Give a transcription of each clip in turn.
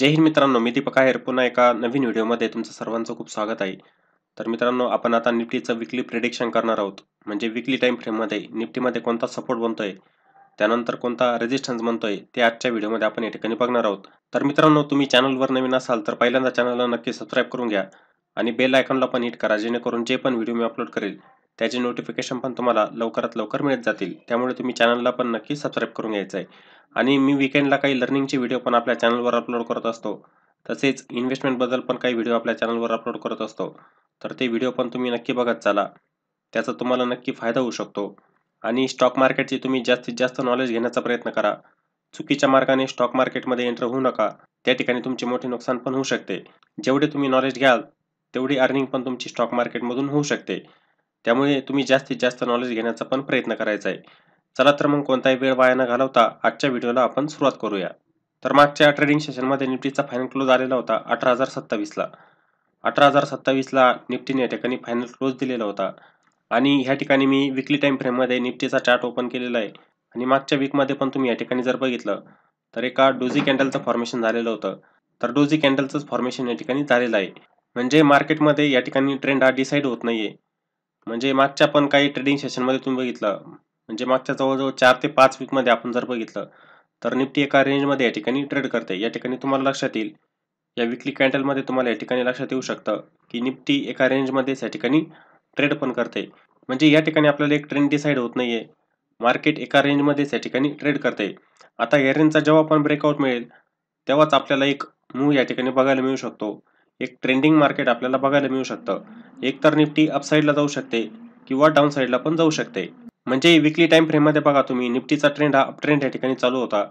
जय हिंद मित्रांनो मी दीपक आहेर पुन्हा एका नवीन व्हिडिओमध्ये तुमचं सर्वांचं खूप स्वागत आहे तर मित्रांनो आपण आता निफ्टीचं विकली प्रिडिक्शन करणार आहोत म्हणजे विकली टाईम फ्रेममध्ये निफ्टीमध्ये कोणता सपोर्ट बनतोय त्यानंतर कोणता रेजिस्टन्स बनतोय ते आजच्या व्हिडिओमध्ये आपण या ठिकाणी बघणार आहोत तर मित्रांनो तुम्ही चॅनलवर नवीन असाल तर पहिल्यांदा चॅनलला नक्की सबस्क्राईब करून घ्या आणि बेल आयकॉनला पण हिट करा जेणेकरून जे पण व्हिडिओ मी अपलोड करेल त्याचे नोटिफिकेशन पण तुम्हाला लवकरात लवकर मिळत जातील त्यामुळे तुम्ही चॅनलला पण नक्की सबस्क्राईब करून घ्यायचं आहे आणि मी विकेंडला काही लर्निंगचे व्हिडिओ पण आपल्या चॅनलवर अपलोड करत असतो तसेच इन्व्हेस्टमेंटबद्दल पण काही व्हिडिओ आपल्या चॅनलवर अपलोड करत असतो तर ते व्हिडिओ पण तुम्ही नक्की बघत चाला त्याचा तुम्हाला नक्की फायदा होऊ शकतो आणि स्टॉक मार्केटची तुम्ही जास्तीत जास्त नॉलेज घेण्याचा प्रयत्न करा चुकीच्या मार्गाने स्टॉक मार्केटमध्ये एंटर होऊ नका त्या ठिकाणी तुमचे मोठे नुकसान पण होऊ शकते जेवढे तुम्ही नॉलेज घ्याल तेवढी अर्निंग पण तुमची स्टॉक मार्केटमधून होऊ शकते त्यामुळे तुम्ही जास्तीत जास्त नॉलेज घेण्याचा पण प्रयत्न करायचा आहे चला तर मग कोणताही वेळ वाया न घालवता आजच्या व्हिडिओला आपण सुरुवात करूया तर मागच्या ट्रेडिंग सेशनमध्ये निफ्टीचा फायनल क्लोज आलेला होता अठरा हजार सत्तावीसला अठरा हजार सत्तावीसला निफ्टीने या ठिकाणी फायनल क्लोज दिलेला होता आणि ह्या ठिकाणी मी विकली टाईम फ्रेममध्ये निफ्टीचा चार्ट ओपन केलेला आहे आणि मागच्या वीकमध्ये पण तुम्ही या ठिकाणी जर बघितलं तर एका डोझी कॅन्डलचं फॉर्मेशन झालेलं होतं तर डोझी कॅन्डलचंच फॉर्मेशन या ठिकाणी झालेलं आहे म्हणजे मार्केटमध्ये या ठिकाणी ट्रेंड हा डिसाईड होत नाही आहे म्हणजे मागच्या पण काही ट्रेडिंग सेशनमध्ये तुम्ही बघितलं म्हणजे मागच्या जवळजवळ चार ते पाच वीकमध्ये आपण जर बघितलं तर निफ्टी एका रेंजमध्ये या ठिकाणी ट्रेड करते या ठिकाणी तुम्हाला लक्षात येईल या विकली कॅन्डलमध्ये तुम्हाला या ठिकाणी लक्षात येऊ शकतं की निफ्टी एका रेंजमध्येच या ठिकाणी ट्रेड पण करते म्हणजे या ठिकाणी आपल्याला एक ट्रेंड डिसाईड होत नाही आहे मार्केट एका रेंजमध्येच या ठिकाणी ट्रेड करते आता या रेंजचा जेव्हा आपण ब्रेकआउट मिळेल तेव्हाच आपल्याला एक मूव या ठिकाणी बघायला मिळू शकतो एक ट्रेंडिंग मार्केट आपल्याला बघायला मिळू शकतं एक तर निफ्टी अपसाईडला जाऊ शकते किंवा डाऊन साईडला पण जाऊ शकते म्हणजे विकली टाइम फ्रेममध्ये बघा तुम्ही निफ्टीचा ट्रेंड हा अप ट्रेंड या ठिकाणी चालू होता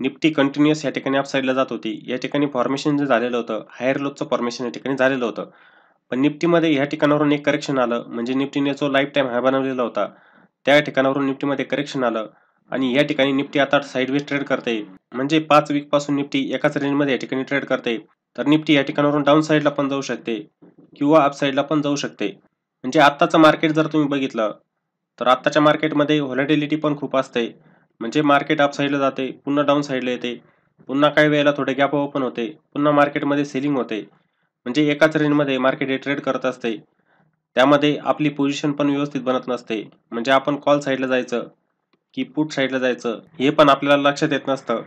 निफ्टी कंटिन्युअस या ठिकाणी अपसाईडला जात होती या ठिकाणी फॉर्मेशन जे झालेलं होतं हायर लोकचं फॉर्मेशन या ठिकाणी झालेलं होतं पण निफ्टीमध्ये या ठिकाणावरून एक करेक्शन आलं म्हणजे निफ्टीने जो लाईफ टाईम हाय बनवलेला होता त्या ठिकाणावरून निफ्टीमध्ये करेक्शन आलं आणि या ठिकाणी निफ्टी आता साईडवेज ट्रेड करते म्हणजे पाच वीकपासून निफ्टी एकाच रेंजमध्ये या ठिकाणी ट्रेड करते तर निफ्टी या ठिकाणावरून डाऊन साईडला पण जाऊ शकते किंवा अप साईडला पण जाऊ शकते म्हणजे आत्ताचं मार्केट जर तुम्ही बघितलं तर आत्ताच्या मार्केटमध्ये व्हॉलेटिलिटी पण खूप असते म्हणजे मार्केट अप साईडला जाते पुन्हा डाऊन साईडला येते पुन्हा काही वेळेला थोडे गॅप ओपन होते पुन्हा मार्केटमध्ये सेलिंग होते म्हणजे एकाच रेंजमध्ये मार्केट हे ट्रेड करत असते त्यामध्ये आपली पोझिशन पण व्यवस्थित बनत नसते म्हणजे आपण कॉल साईडला जायचं की पुट साईडला जायचं हे पण आपल्याला लक्षात येत नसतं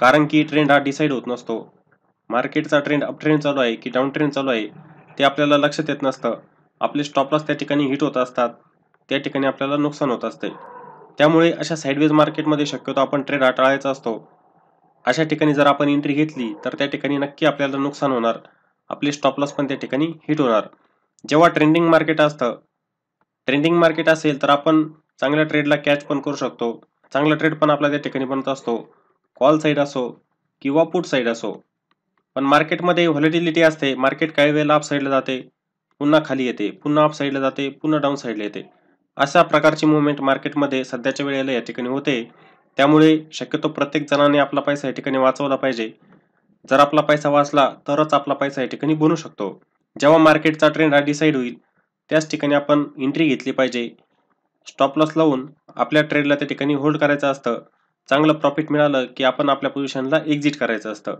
कारण की ट्रेंड हा डिसाईड होत नसतो मार्केटचा ट्रेंड अप ट्रेंड चालू आहे की डाऊन ट्रेंड चालू आहे ते आपल्याला लक्षात येत नसतं आपले स्टॉपलॉस त्या ठिकाणी हिट होत असतात त्या ठिकाणी आपल्याला नुकसान होत असते त्यामुळे अशा साईडवेज मार्केटमध्ये शक्यतो आपण ट्रेड हा टाळायचा असतो अशा ठिकाणी जर आपण एंट्री घेतली तर त्या ठिकाणी नक्की आपल्याला नुकसान होणार आपले स्टॉपलॉस पण त्या ठिकाणी हिट होणार जेव्हा ट्रेंडिंग मार्केट असतं ट्रेंडिंग मार्केट असेल तर आपण चांगल्या ट्रेडला कॅच पण करू शकतो चांगला ट्रेड पण आपला त्या ठिकाणी बनत असतो कॉल साईड असो किंवा पुट साईड असो पण मार्केटमध्ये व्हॉलिटिलिटी असते मार्केट काही वेळेला अप साईडला जाते पुन्हा खाली येते पुन्हा अप साईडला जाते पुन्हा डाऊन साईडला येते अशा प्रकारची मुवमेंट मार्केटमध्ये सध्याच्या वेळेला या ठिकाणी होते त्यामुळे शक्यतो प्रत्येक जणाने आपला पैसा या ठिकाणी वाचवला पाहिजे जर आपला पैसा वाचला तरच आपला पैसा या ठिकाणी बनू शकतो जेव्हा मार्केटचा ट्रेंड हा डिसाईड होईल त्याच ठिकाणी आपण एंट्री घेतली पाहिजे स्टॉप लॉस लावून आपल्या ट्रेडला त्या ठिकाणी होल्ड करायचं असतं चांगलं प्रॉफिट मिळालं की आपण आपल्या पोझिशनला एक्झिट करायचं असतं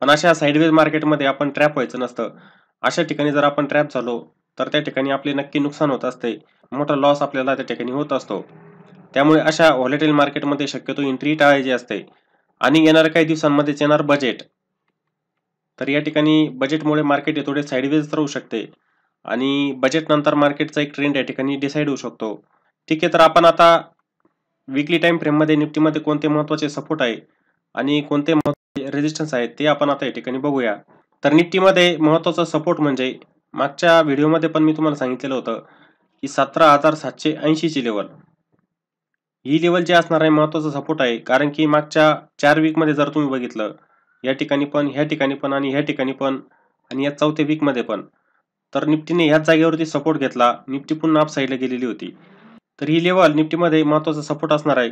पण अशा साईडवेज मार्केटमध्ये आपण ट्रॅप व्हायचं नसतं अशा ठिकाणी जर आपण ट्रॅप झालो तर त्या ठिकाणी आपले नक्की नुकसान होत असते मोठा लॉस आपल्याला त्या ठिकाणी होत असतो त्यामुळे अशा व्हॉलेटेल मार्केटमध्ये शक्यतो एंट्री टाळायची असते आणि येणाऱ्या काही दिवसांमध्येच येणार बजेट तर या ठिकाणी बजेटमुळे मार्केट हे थोडे साईडवेज राहू शकते आणि बजेटनंतर मार्केटचा एक ट्रेंड या ठिकाणी डिसाईड होऊ शकतो ठीक आहे तर आपण आता वीकली टाइम फ्रेममध्ये निफ्टीमध्ये कोणते महत्वाचे सपोर्ट आहे आणि कोणते महत्त्वाचे रेजिस्टन्स आहेत ते आपण आता या ठिकाणी बघूया तर निफ्टीमध्ये महत्वाचा सपोर्ट म्हणजे मागच्या व्हिडिओमध्ये पण मी तुम्हाला सांगितलेलं होतं की सतरा हजार सातशे ऐंशीची लेवल ही लेवल जी असणार आहे महत्वाचा सपोर्ट आहे कारण की मागच्या चार वीकमध्ये जर तुम्ही बघितलं या ठिकाणी पण ह्या ठिकाणी पण आणि ह्या ठिकाणी पण आणि या चौथ्या वीकमध्ये पण तर निफ्टीने ह्याच जागेवरती सपोर्ट घेतला निफ्टी पुन्हा अपसाईडला गेलेली होती तर ही लेवल निफ्टीमध्ये महत्त्वाचा सपोर्ट असणार आहे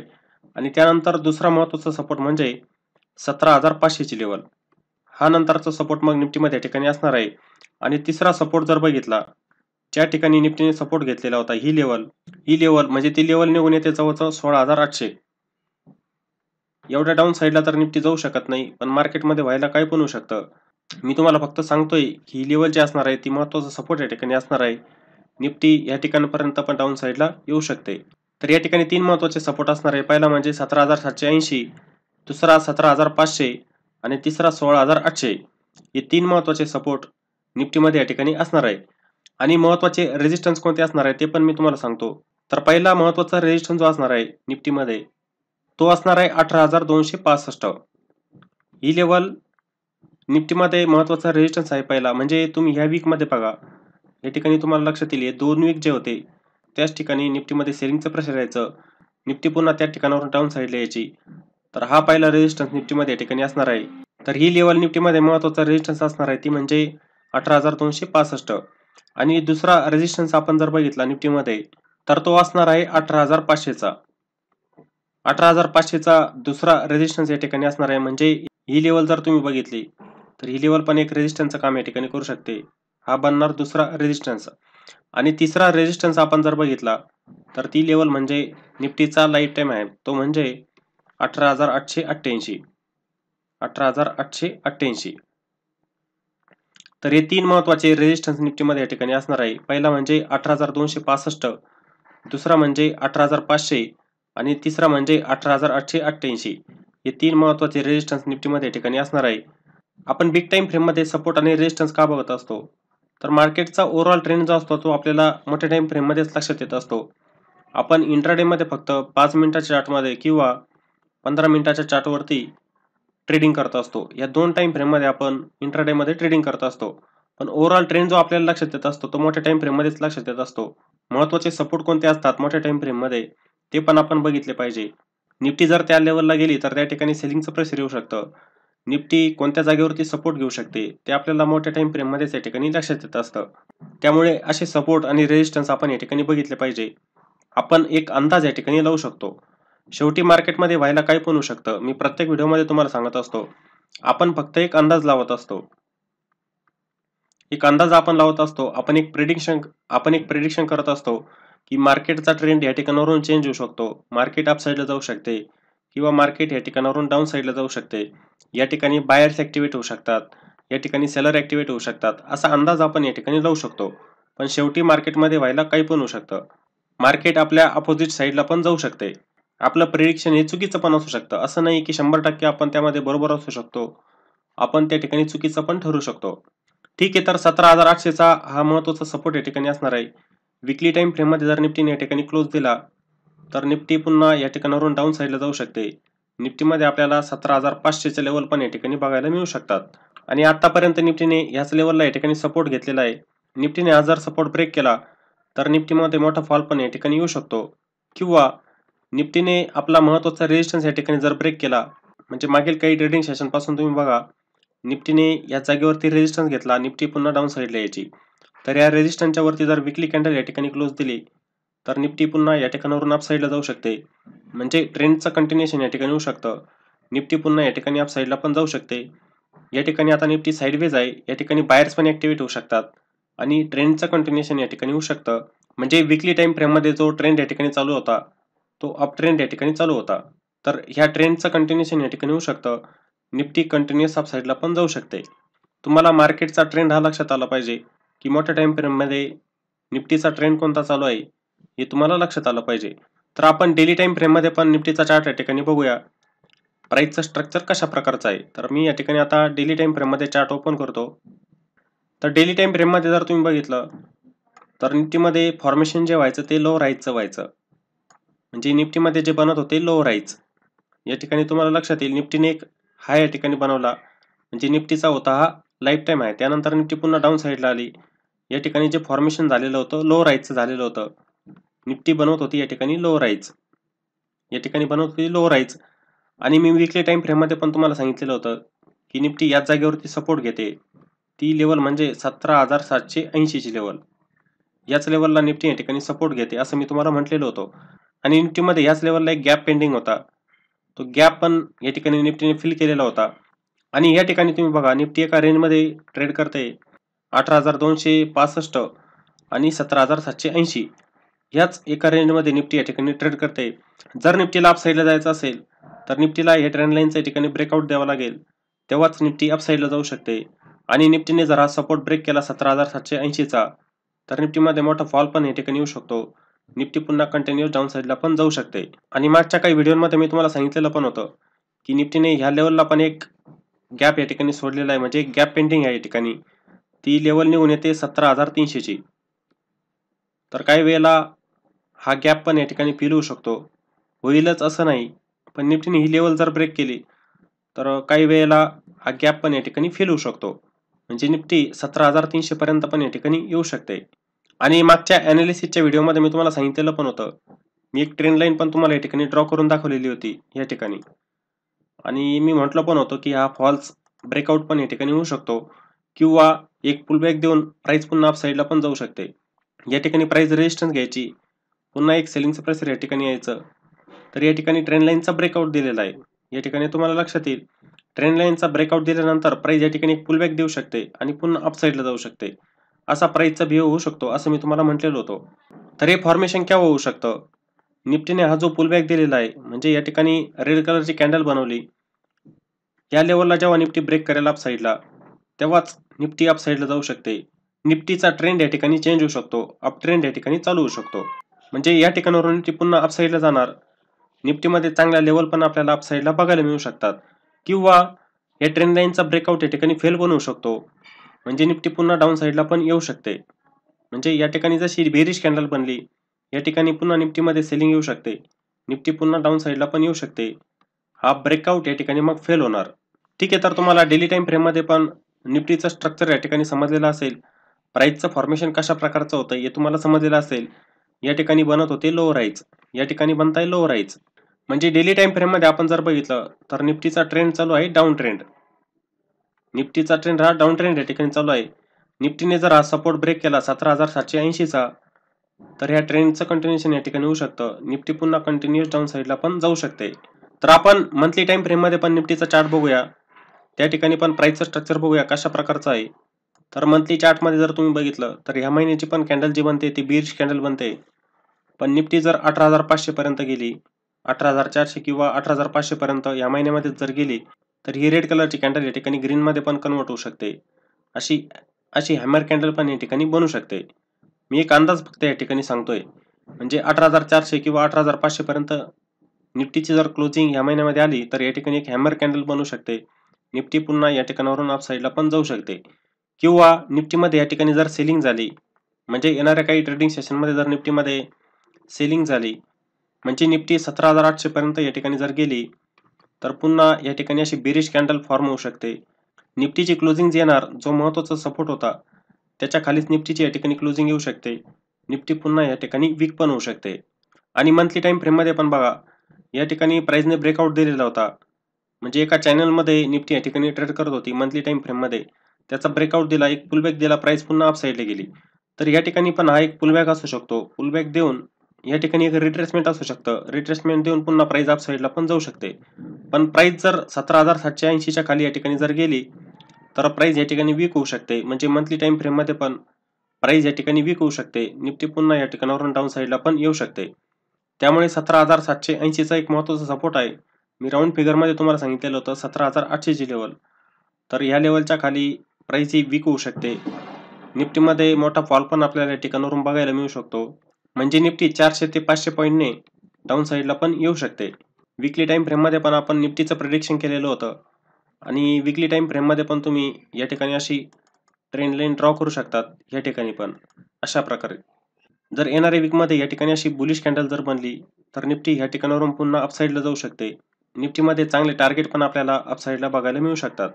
आणि त्यानंतर दुसरा महत्त्वाचा सपोर्ट म्हणजे सतरा हजार पाचशेची लेवल हा नंतरचा सपोर्ट मग निफ्टीमध्ये या ठिकाणी असणार आहे आणि तिसरा सपोर्ट जर बघितला ज्या ठिकाणी निफ्टीने सपोर्ट घेतलेला होता ही लेवल ही लेवल म्हणजे ती लेवल निघून येते जवळजवळ सोळा हजार आठशे एवढ्या डाऊन साईडला तर निफ्टी जाऊ शकत नाही पण मार्केटमध्ये व्हायला काय पण होऊ शकतं मी तुम्हाला फक्त सांगतोय की ही लेवल जी असणार आहे ती महत्वाचा सपोर्ट या ठिकाणी असणार आहे निफ्टी या ठिकाणपर्यंत पण डाऊन साईडला येऊ शकते तर या ठिकाणी तीन महत्त्वाचे सपोर्ट असणार आहे पहिला म्हणजे सतरा हजार सातशे ऐंशी दुसरा सतरा हजार पाचशे आणि तिसरा सोळा हजार आठशे हे तीन महत्त्वाचे सपोर्ट निफ्टीमध्ये या ठिकाणी असणार आहे आणि महत्त्वाचे रेजिस्टन्स कोणते असणार आहे ते पण मी तुम्हाला सांगतो तर पहिला महत्त्वाचा रेजिस्टन्स जो असणार आहे निफ्टीमध्ये तो असणार आहे अठरा हजार दोनशे पासष्ट ही लेवल निफ्टीमध्ये महत्त्वाचा रेजिस्टन्स आहे पहिला म्हणजे तुम्ही ह्या वीकमध्ये बघा या ठिकाणी तुम्हाला लक्षात येईल दोन वीक जे होते त्याच ठिकाणी निफ्टीमध्ये सेलिंगचं प्रेशर यायचं निफ्टी पुन्हा त्या ठिकाणावरून डाऊन साईडला यायची तर हा पहिला रेजिस्टन्स निफ्टीमध्ये या ठिकाणी असणार आहे तर ही लेवल निफ्टीमध्ये महत्वाचा रेजिस्टन्स असणार आहे ती म्हणजे अठरा हजार दोनशे पासष्ट आणि दुसरा रेजिस्टन्स आपण जर बघितला निफ्टीमध्ये तर तो असणार आहे अठरा हजार पाचशेचा अठरा हजार पाचशेचा दुसरा रेजिस्टन्स या ठिकाणी असणार आहे म्हणजे ही लेवल जर तुम्ही बघितली तर ही लेवल पण एक रेजिस्टन्सचं काम या ठिकाणी करू शकते हा बनणार दुसरा रेजिस्टन्स आणि तिसरा रेजिस्टन्स आपण जर बघितला तर ती लेवल म्हणजे निफ्टीचा लाईफ टाइम आहे तो म्हणजे अठरा हजार आठशे अठ्ठ्याऐंशी अठरा हजार आठशे अठ्ठ्याऐंशी तर हे तीन महत्वाचे रेजिस्टन्स निफ्टीमध्ये या ठिकाणी असणार आहे पहिला म्हणजे अठरा हजार दोनशे पासष्ट दुसरा म्हणजे अठरा हजार पाचशे आणि तिसरा म्हणजे अठरा हजार आठशे अठ्ठ्याऐंशी हे तीन महत्वाचे रेजिस्टन्स निफ्टीमध्ये या ठिकाणी असणार आहे आपण बिग टाइम फ्रेममध्ये सपोर्ट आणि रेजिस्टन्स का बघत असतो तर मार्केटचा ओव्हरऑल ट्रेंड जो असतो तो आपल्याला मोठ्या टाईम फ्रेममध्येच लक्षात येत असतो आपण इंट्राडेमध्ये फक्त पाच मिनिटाच्या चार्टमध्ये किंवा पंधरा मिनिटाच्या चार्टवरती ट्रेडिंग करत असतो या दोन टाईम फ्रेममध्ये आपण इंट्राडेमध्ये ट्रेडिंग करत असतो पण ओव्हरऑल ट्रेंड जो आपल्याला लक्षात येत असतो तो मोठ्या टाईम फ्रेममध्येच लक्षात येत असतो महत्वाचे सपोर्ट कोणते असतात मोठ्या टाईम फ्रेममध्ये ते पण आपण बघितले पाहिजे निफ्टी जर त्या लेवलला गेली तर त्या ठिकाणी सेलिंगचं प्रेशर येऊ शकतं निफ्टी कोणत्या जागेवरती सपोर्ट घेऊ शकते ते आपल्याला मोठ्या टाइम फ्रेममध्येच या ठिकाणी लक्षात येत असतं त्यामुळे असे सपोर्ट आणि रेजिस्टन्स आपण या ठिकाणी बघितले पाहिजे आपण एक अंदाज या ठिकाणी लावू शकतो शेवटी मार्केटमध्ये व्हायला काय पण होऊ शकतं मी प्रत्येक व्हिडिओमध्ये तुम्हाला सांगत असतो आपण फक्त एक अंदाज लावत असतो एक अंदाज आपण लावत असतो आपण एक प्रिडिक्शन आपण एक प्रिडिक्शन करत असतो की मार्केटचा ट्रेंड या ठिकाणावरून चेंज होऊ शकतो मार्केट अपसाईडला जाऊ शकते किंवा मार्केट या ठिकाणावरून डाऊन साईडला जाऊ शकते या ठिकाणी बायर्स ऍक्टिव्हेट होऊ शकतात या ठिकाणी सेलर ऍक्टिव्हेट होऊ शकतात असा अंदाज आपण या ठिकाणी लावू शकतो पण शेवटी मार्केटमध्ये व्हायला काही पण होऊ शकतं मार्केट आपल्या अपोजिट साईडला पण जाऊ शकते आपलं प्रिडिक्शन हे चुकीचं पण असू शकतं असं नाही की शंभर टक्के आपण त्यामध्ये बरोबर असू शकतो आपण त्या ठिकाणी चुकीचं पण ठरू शकतो ठीक आहे तर सतरा हजार आठशेचा हा महत्त्वाचा सपोर्ट या ठिकाणी असणार आहे विकली टाईम फ्रेममध्ये जर निफ्टीने या ठिकाणी क्लोज दिला तर निफ्टी पुन्हा या ठिकाणावरून डाऊन साईडला जाऊ शकते निफ्टीमध्ये आपल्याला सतरा हजार पाचशेचे लेवल पण या ठिकाणी बघायला मिळू शकतात आणि आत्तापर्यंत निफ्टीने ह्याच लेवलला या ठिकाणी सपोर्ट घेतलेला आहे निफ्टीने हा जर सपोर्ट ब्रेक केला तर निफ्टीमध्ये मोठा फॉल पण या ठिकाणी येऊ शकतो किंवा निफ्टीने आपला महत्त्वाचा रेजिस्टन्स या ठिकाणी जर ब्रेक केला म्हणजे मागील काही ट्रेडिंग सेशनपासून तुम्ही बघा निफ्टीने या जागेवरती रेजिस्टन्स घेतला निफ्टी पुन्हा डाऊन साईडला यायची तर या रेजिस्टन्सच्या वरती जर विकली कॅन्डल या ठिकाणी क्लोज दिली तर निफ्टी पुन्हा या ठिकाणावरून अपसाईडला जाऊ शकते म्हणजे ट्रेंडचं कंटिन्युएशन या ठिकाणी होऊ शकतं निफ्टी पुन्हा या ठिकाणी अपसाईडला पण जाऊ शकते या ठिकाणी आता निफ्टी साईडवेज आहे या ठिकाणी बायर्स पण ॲक्टिवेट होऊ शकतात आणि ट्रेंडचं कंटिन्युएशन या ठिकाणी होऊ शकतं म्हणजे विकली टाईम फ्रेममध्ये जो ट्रेंड या ठिकाणी चालू होता तो अप ट्रेंड या ठिकाणी चालू होता तर ह्या ट्रेंडचं कंटिन्युएशन या ठिकाणी होऊ शकतं निफ्टी कंटिन्युअस अपसाईडला पण जाऊ शकते तुम्हाला मार्केटचा ट्रेंड हा लक्षात आला पाहिजे की मोठ्या टाईम फ्रेममध्ये निफ्टीचा ट्रेंड कोणता चालू आहे हे तुम्हाला लक्षात आलं पाहिजे तर आपण डेली टाईम फ्रेममध्ये पण निफ्टीचा चार्ट या ठिकाणी बघूया प्राइसचं स्ट्रक्चर कशा प्रकारचं आहे तर मी या ठिकाणी आता डेली टाईम फ्रेममध्ये चार्ट ओपन करतो तर डेली टाईम फ्रेममध्ये जर तुम्ही बघितलं तर निफ्टीमध्ये फॉर्मेशन जे व्हायचं ते लो राईजचं व्हायचं म्हणजे निफ्टीमध्ये जे बनत होते लो राईज या ठिकाणी तुम्हाला लक्षात येईल निफ्टीने एक हाय या ठिकाणी बनवला म्हणजे निफ्टीचा होता हा लाईफ टाईम आहे त्यानंतर निफ्टी पुन्हा डाऊन साईडला आली या ठिकाणी जे फॉर्मेशन झालेलं होतं लो राईजचं झालेलं होतं निफ्टी बनवत होती या ठिकाणी लो राईज या ठिकाणी बनवत होती लो राईज आणि मी विकली टाईम फ्रेममध्ये पण तुम्हाला सांगितलेलं होतं की निफ्टी याच जागेवरती सपोर्ट घेते ती लेवल म्हणजे सतरा हजार सातशे ऐंशीची लेवल याच लेवलला निफ्टी या ठिकाणी सपोर्ट घेते असं मी तुम्हाला म्हटलेलो होतो आणि निफ्टीमध्ये याच लेवलला एक गॅप पेंडिंग होता तो गॅप पण या ठिकाणी निफ्टीने फिल केलेला होता आणि या ठिकाणी तुम्ही बघा निफ्टी एका रेंजमध्ये ट्रेड करते अठरा हजार दोनशे पासष्ट आणि सतरा हजार सातशे ऐंशी ह्याच एका रेंजमध्ये निफ्टी या ठिकाणी ट्रेड करते जर निफ्टीला अपसाईडला जायचं असेल तर निफ्टीला या हे या ठिकाणी ब्रेकआउट द्यावा लागेल तेव्हाच निफ्टी अपसाईडला जाऊ शकते आणि निफ्टीने जर हा सपोर्ट ब्रेक केला सतरा हजार सातशे ऐंशीचा तर निफ्टीमध्ये मोठा फॉल पण या ठिकाणी येऊ शकतो निफ्टी पुन्हा कंटिन्यू डाऊन साईडला पण जाऊ शकते आणि मागच्या काही व्हिडिओमध्ये मी तुम्हाला सांगितलेलं पण होतं की निफ्टीने ह्या लेवलला पण एक गॅप या ठिकाणी सोडलेला आहे म्हणजे एक गॅप पेंटिंग आहे या ठिकाणी ती लेवल निघून येते सतरा हजार तीनशेची तर काही वेळेला हा गॅप पण या ठिकाणी फील होऊ शकतो होईलच असं नाही पण निफ्टीने ही लेवल जर ब्रेक केली तर काही वेळेला हा गॅप पण या ठिकाणी फील होऊ शकतो म्हणजे निफ्टी सतरा हजार तीनशेपर्यंत पण या ठिकाणी येऊ शकते आणि मागच्या ॲनालिसिसच्या व्हिडिओमध्ये मी तुम्हाला सांगितलेलं पण होतं मी एक ट्रेन लाईन पण तुम्हाला या ठिकाणी ड्रॉ करून दाखवलेली होती या ठिकाणी आणि मी म्हटलं पण होतं की हा फॉल्स ब्रेकआउट पण या ठिकाणी होऊ शकतो किंवा एक पुलबॅक देऊन प्राईस पुन्हा साईडला पण जाऊ शकते या ठिकाणी प्राईस रेजिस्टन्स घ्यायची पुन्हा एक सेलिंगचं प्रेसर या ठिकाणी यायचं तर या ठिकाणी ट्रेंड लाईनचा ब्रेकआउट दिलेला आहे या ठिकाणी तुम्हाला लक्षात येईल ट्रेंड लाईनचा ब्रेकआउट दिल्यानंतर प्राईज या ठिकाणी पुलबॅक देऊ शकते आणि पुन्हा अपसाईडला जाऊ शकते असा प्राईजचा बिहेव होऊ शकतो असं मी तुम्हाला म्हटलेलं होतो तर हे फॉर्मेशन केव्हा होऊ शकतं निफ्टीने हा जो पुलबॅक दिलेला आहे म्हणजे या ठिकाणी रेड कलरची कॅन्डल बनवली या लेवलला जेव्हा निफ्टी ब्रेक करेल अपसाईडला तेव्हाच निफ्टी अपसाईडला जाऊ शकते निफ्टीचा ट्रेंड या ठिकाणी चेंज होऊ शकतो अप ट्रेंड या ठिकाणी चालू होऊ शकतो म्हणजे या ठिकाणावरून ती पुन्हा अपसाईडला जाणार निफ्टीमध्ये चांगल्या लेवल पण आपल्याला अपसाईडला बघायला मिळू शकतात किंवा या ट्रेंड लाईनचा ब्रेकआउट या ठिकाणी फेल पण होऊ शकतो म्हणजे निफ्टी पुन्हा डाऊन साईडला पण येऊ शकते म्हणजे या ठिकाणी जशी बेरिश कॅन्डल बनली या ठिकाणी पुन्हा निफ्टीमध्ये सेलिंग येऊ शकते निफ्टी पुन्हा डाऊन साईडला पण येऊ शकते हा ब्रेकआउट या ठिकाणी मग फेल होणार ठीक आहे तर तुम्हाला डेली टाईम फ्रेममध्ये पण निफ्टीचं स्ट्रक्चर या ठिकाणी समजलेलं असेल प्राईजचं फॉर्मेशन कशा प्रकारचं होतं हे तुम्हाला समजलेलं असेल या ठिकाणी बनत होते लोअर राईज या ठिकाणी बनताय लोअर राईज म्हणजे डेली टाइम फ्रेम मध्ये आपण जर बघितलं तर निफ्टीचा ट्रेंड चालू आहे डाऊन ट्रेंड निफ्टीचा ट्रेंड हा डाऊन ट्रेंड या ठिकाणी चालू आहे निफ्टीने जर हा सपोर्ट ब्रेक केला सतरा हजार सातशे ऐंशीचा तर ह्या ट्रेंडचं कंटिन्युएशन या ठिकाणी होऊ शकतं निफ्टी पुन्हा कंटिन्युअस डाऊन साईडला पण जाऊ शकते तर आपण मंथली टाइम फ्रेममध्ये पण निफ्टीचा चार्ट बघूया त्या ठिकाणी पण प्राईसचं स्ट्रक्चर बघूया कशा प्रकारचं आहे तर मंथली चार्टमध्ये जर तुम्ही बघितलं तर ह्या महिन्याची पण कॅन्डल जी बनते ती बीर्श कॅन्डल बनते पण निफ्टी जर अठरा हजार पाचशेपर्यंत गेली अठरा हजार चारशे किंवा अठरा हजार पर्यंत या महिन्यामध्ये जर गेली तर ही रेड कलरची कॅन्डल या ठिकाणी ग्रीनमध्ये पण कन्वर्ट होऊ शकते अशी अशी हॅमर कॅन्डल पण या ठिकाणी बनू शकते मी एक अंदाज फक्त या ठिकाणी सांगतोय म्हणजे अठरा हजार चारशे किंवा अठरा हजार पाचशेपर्यंत निफ्टीची जर क्लोजिंग या महिन्यामध्ये आली तर या ठिकाणी एक हॅमर कॅन्डल बनू शकते निफ्टी पुन्हा या ठिकाणावरून अपसाईडला पण जाऊ शकते किंवा निफ्टीमध्ये या ठिकाणी जर सेलिंग झाली म्हणजे येणाऱ्या काही ट्रेडिंग सेशनमध्ये जर निफ्टीमध्ये सेलिंग झाली म्हणजे निफ्टी सतरा हजार आठशेपर्यंत या ठिकाणी जर गेली तर पुन्हा या ठिकाणी अशी बेरीश कॅन्डल फॉर्म होऊ शकते निफ्टीची क्लोजिंग येणार जो महत्त्वाचा सपोर्ट होता त्याच्या खालीच निफ्टीची या ठिकाणी क्लोजिंग येऊ शकते निफ्टी पुन्हा या ठिकाणी वीक पण होऊ शकते आणि मंथली टाईम फ्रेममध्ये पण बघा या ठिकाणी प्राईजने ब्रेकआउट दिलेला होता म्हणजे एका चॅनलमध्ये निफ्टी या ठिकाणी ट्रेड करत होती मंथली टाईम फ्रेममध्ये त्याचा ब्रेकआउट दिला एक पुलबॅक दिला प्राइस पुन्हा अपसाईडला गेली तर या ठिकाणी पण हा एक पुलबॅक असू शकतो पुलबॅक देऊन या ठिकाणी एक रिट्रेसमेंट असू शकतं रिट्रेसमेंट देऊन पुन्हा प्राइस अपसाईडला पण जाऊ शकते पण प्राइस जर सतरा हजार सातशे ऐंशीच्या खाली या ठिकाणी जर गेली तर प्राइस या ठिकाणी वीक होऊ शकते म्हणजे मंथली टाइम फ्रेममध्ये पण प्राइस या ठिकाणी वीक होऊ शकते निफ्टी पुन्हा या ठिकाणावरून डाऊन साईडला पण येऊ शकते त्यामुळे सतरा हजार सातशे ऐंशीचा एक महत्त्वाचा सपोर्ट आहे मी राऊंड फिगरमध्ये तुम्हाला सांगितलेलं होतं सतरा हजार आठशेची लेवल तर ह्या लेवलच्या खाली प्राइस ही वीक होऊ शकते निफ्टीमध्ये मोठा फॉल पण आपल्याला या ठिकाणावरून बघायला मिळू शकतो म्हणजे निफ्टी चारशे ते पाचशे पॉईंटने डाऊन साईडला पण येऊ शकते विकली टाईम फ्रेममध्ये पण आपण निफ्टीचं प्रडिक्शन केलेलं होतं आणि विकली टाईम फ्रेममध्ये पण तुम्ही या ठिकाणी अशी ट्रेंड लाईन ड्रॉ करू शकतात या ठिकाणी पण अशा प्रकारे जर येणाऱ्या वीकमध्ये या ठिकाणी अशी बुलिश कॅन्डल जर बनली तर निफ्टी ह्या ठिकाणावरून पुन्हा अपसाईडला जाऊ शकते निफ्टीमध्ये चांगले टार्गेट पण आपल्याला अपसाईडला बघायला मिळू शकतात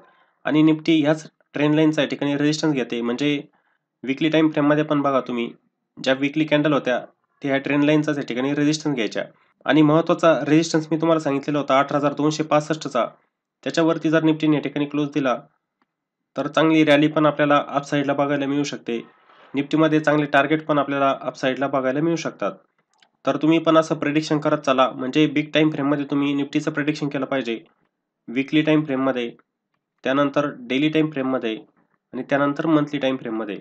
आणि निफ्टी ह्याच ट्रेन या ठिकाणी रेजिस्टन्स घेते म्हणजे विकली टाईम फ्रेममध्ये पण बघा तुम्ही ज्या विकली कॅन्डल होत्या त्या ह्या ट्रेंड लाईनचाच या ठिकाणी रेजिस्टन्स घ्यायच्या आणि महत्त्वाचा रेजिस्टन्स मी तुम्हाला सांगितलेला होता अठरा हजार दोनशे पासष्टचा त्याच्यावरती जर निफ्टीने या ठिकाणी क्लोज दिला तर चांगली रॅली पण आपल्याला अपसाईडला बघायला मिळू शकते निफ्टीमध्ये चांगले टार्गेट पण आपल्याला अपसाईडला बघायला मिळू शकतात तर तुम्ही पण असं प्रेडिक्शन करत चला म्हणजे बिग टाईम फ्रेममध्ये तुम्ही निफ्टीचं प्रेडिक्शन केलं पाहिजे विकली टाईम फ्रेममध्ये त्यानंतर डेली टाईम फ्रेममध्ये आणि त्यानंतर मंथली टाईम फ्रेममध्ये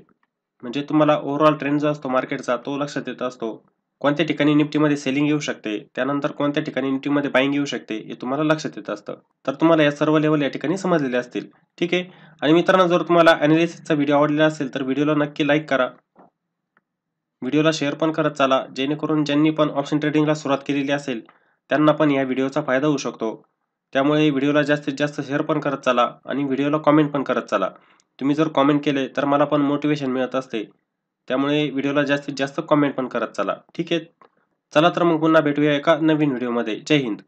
म्हणजे तुम्हाला ओव्हरऑल ट्रेंड जो असतो मार्केटचा तो लक्षात येत असतो कोणत्या ठिकाणी निफ्टीमध्ये सेलिंग येऊ शकते त्यानंतर कोणत्या ठिकाणी निफ्टीमध्ये बाईंग येऊ शकते हे तुम्हाला लक्षात येत असतं तर तुम्हाला या सर्व लेवल या ठिकाणी समजलेले असतील ठीक आहे आणि मित्रांनो जर तुम्हाला अनालिसिसचा व्हिडिओ आवडलेला असेल तर व्हिडिओला नक्की लाईक करा व्हिडिओला शेअर पण करत चाला जेणेकरून ज्यांनी पण ऑप्शन ट्रेडिंगला सुरुवात केलेली असेल त्यांना पण या व्हिडिओचा फायदा होऊ शकतो त्यामुळे व्हिडिओला जास्तीत जास्त शेअर पण करत चला आणि व्हिडिओला कॉमेंट पण करत चला तुम्ही जर कॉमेंट केले तर मला पण मोटिवेशन मिळत असते त्यामुळे व्हिडिओला जास्तीत जास्त कॉमेंट पण करत चला ठीक आहे चला तर मग पुन्हा भेटूया एका नवीन व्हिडिओमध्ये जय हिंद